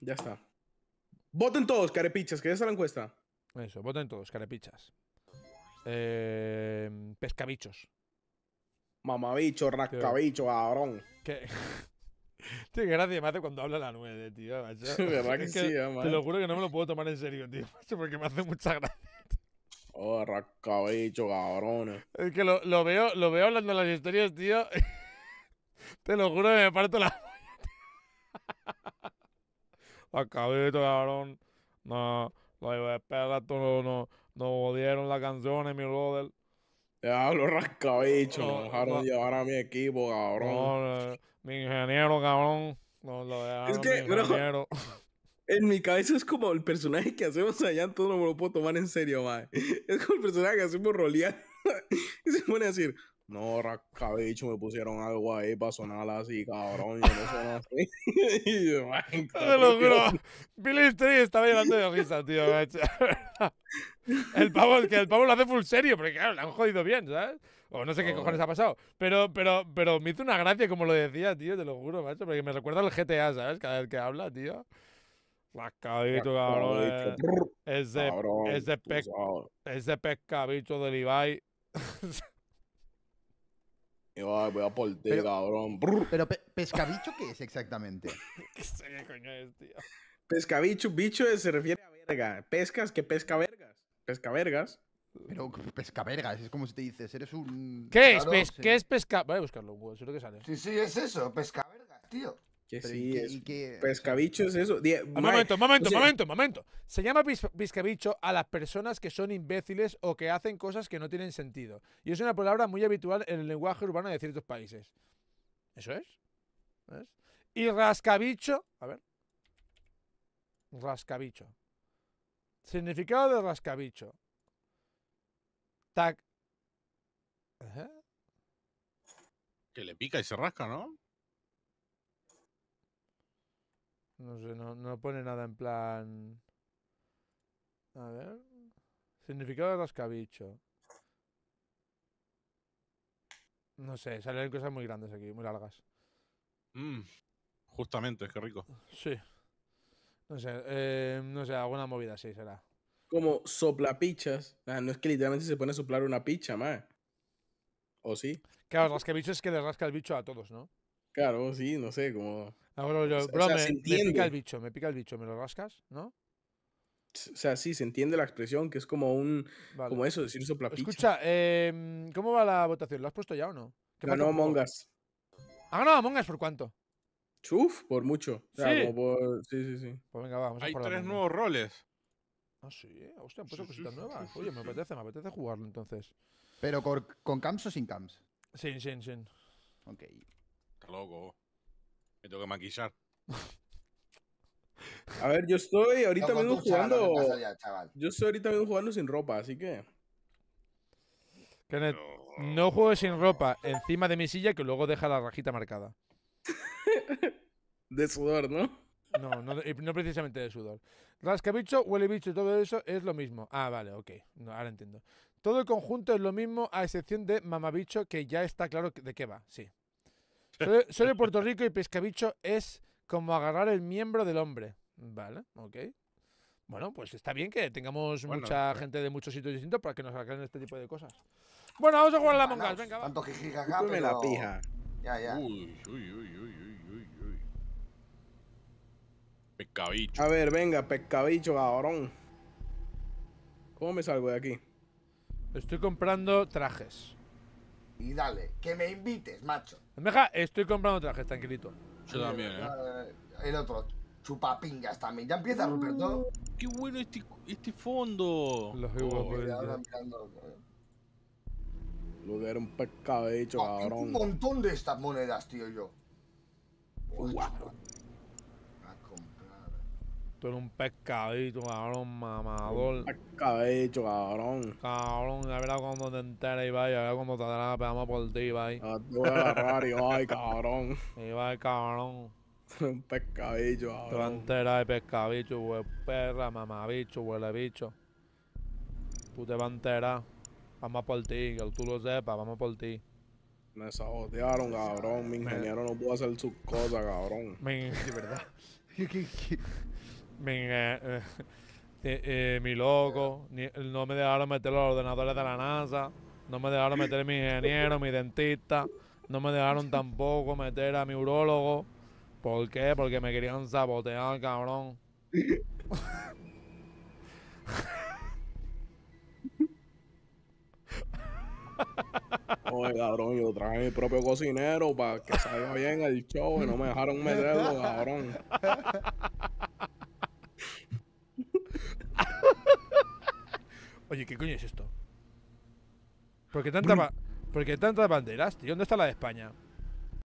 Ya está. Voten todos, carepichas, que esa la encuesta. Eso, voten todos, carepichas. Eh, pescabichos. Mamabicho, rascabicho, cabrón. qué Tío, qué gracia me hace cuando habla la nube tío. Macho. verdad que, que sí, eh, Te lo juro que no me lo puedo tomar en serio, tío. porque me hace mucha gracia. Oh, rascabicho, cabrón. Es que lo, lo, veo, lo veo hablando las historias, tío. Te lo juro que me parto la la cabrón. No, los espera, no, no, no odiaron las canciones, mi brother. Ya, los rascabichos, no, dejaron llevar a mi equipo, cabrón. mi ingeniero, cabrón. No, lo dejaron es que, mi ingeniero. en mi cabeza es como el personaje que hacemos allá, entonces no me lo puedo tomar en serio, mae. Es como el personaje que hacemos rolear. y se pone a decir, no, rascabicho, me pusieron algo ahí para sonar así, cabrón. Yo no suena así. Te lo juro. Billy Street estaba llevando de risa, tío. el pavo, que el pavo lo hace full serio, porque claro, le han jodido bien, ¿sabes? O no sé qué cojones ha pasado. Pero, pero, pero me hizo una gracia como lo decía, tío, te lo juro, macho. Porque me recuerda al GTA, ¿sabes? Cada vez que habla, tío. Rascabicho, cabrón. Ese, pez, ese, pez, ese pescabicho del Ibai voy a por ti, pero, cabrón. Pero pescabicho, ¿qué es exactamente? ¿Qué coño es, tío? Pescabicho, bicho se refiere a verga. Pescas, que pesca vergas. Pesca vergas. Pero pesca vergas, es como si te dices, eres un. ¿Qué es, pes ¿qué es pesca? Voy a buscarlo, seguro que sale. Sí, sí, es eso, pesca vergas, tío. Que sí, es pescabicho es eso. Un ah, momento, momento, momento, un momento, momento. Se llama pescabicho a las personas que son imbéciles o que hacen cosas que no tienen sentido. Y es una palabra muy habitual en el lenguaje urbano de ciertos países. ¿Eso es? ¿Ves? Y rascabicho, a ver. Rascabicho. Significado de rascabicho. Tac. ¿Eh? Que le pica y se rasca, ¿no? No sé, no, no pone nada en plan... A ver... Significado de rascabicho. No sé, salen cosas muy grandes aquí, muy largas. Mm, justamente, es rico. Sí. No sé, eh, no sé, alguna movida sí será. Como soplapichas. Ah, no es que literalmente se pone a soplar una picha, más. ¿O sí? Claro, rascabicho es que le rasca el bicho a todos, ¿no? Claro, sí, no sé, como... No, bro, o sea, me, se entiende. pica el bicho, me pica el bicho, ¿me lo rascas? ¿No? O sea, sí, se entiende la expresión, que es como un... Como eso, decir soplapicho. Escucha, em, ¿cómo va la votación? ¿Lo has puesto ya o no? Ganó Mongas. ¿Ha ah, ganado Mongas por cuánto? Chuf, por mucho. O sea, ¿Sí? Como por... sí, sí, sí. Pues venga, vamos. Hay por tres nuevos roles. Ah, sí, eh. Hostia, han puesto cositas nuevas. Oye, me apetece, me apetece jugarlo entonces. ¿Pero con, camps o sin camps? Sin, sin, sin. Ok. Está loco. Me tengo que maquillar. A ver, yo estoy ahorita mismo jugando. yo estoy ahorita mismo jugando sin ropa, así que. no, juego sin ropa encima de mi silla que luego deja la rajita marcada. de sudor, ¿no? No, no, no, precisamente de sudor. Rasca bicho, huele bicho y todo eso es lo mismo. Ah, vale, ok. ahora entiendo. Todo el conjunto es lo mismo, a excepción de mamabicho, que ya está claro de qué va, sí. Soy, de Puerto Rico y pescabicho es como agarrar el miembro del hombre. Vale, ok. Bueno, pues está bien que tengamos mucha eh. gente de muchos sitios distintos para que nos hagan este tipo de cosas. Bueno, vamos a jugar la mongas, venga, va. pero... la pija. Ya, ya. Uy, uy, uy, uy, uy, uy. Pescabicho. A ver, venga, pescabicho, cabrón. ¿Cómo me salgo de aquí? Estoy comprando trajes y dale, que me invites, macho. Meja, estoy comprando trajes, tranquilito. Yo también, eh. eh el otro, chupapingas también. Ya empieza, uh, romper todo. Qué bueno este, este fondo. Los oh, Lo que era un pescado, hecho, ah, cabrón. Un montón de estas monedas, tío, yo. Tú eres un pescadito, cabrón, mamador. Un pescadito, cabrón. Cabrón, ya ver cuando te enteres, Ibai. Ya ver cuando te atrapas por ti, Ibai. A tú a agarrar, cabrón. Ibai, cabrón. Tú eres un pescadito, cabrón. Te vas a enterar de pescadillo, perra, mamabicho, huele bicho. Tú te vas a enterar. Vamos por ti, que tú lo sepas, vamos por ti. Me sabotearon, cabrón. Mi ingeniero no pudo hacer sus cosas, cabrón. de verdad. Eh, eh, eh, mi loco, no me dejaron meter los ordenadores de la NASA, no me dejaron meter mi ingeniero, mi dentista, no me dejaron tampoco meter a mi urólogo. ¿Por qué? Porque me querían sabotear, cabrón. Oye, cabrón, yo traje mi propio cocinero para que salga bien el show y no me dejaron meterlo, cabrón. Oye, ¿qué coño es esto? ¿Por qué, porque tantas banderas, tío? ¿Dónde está la de España?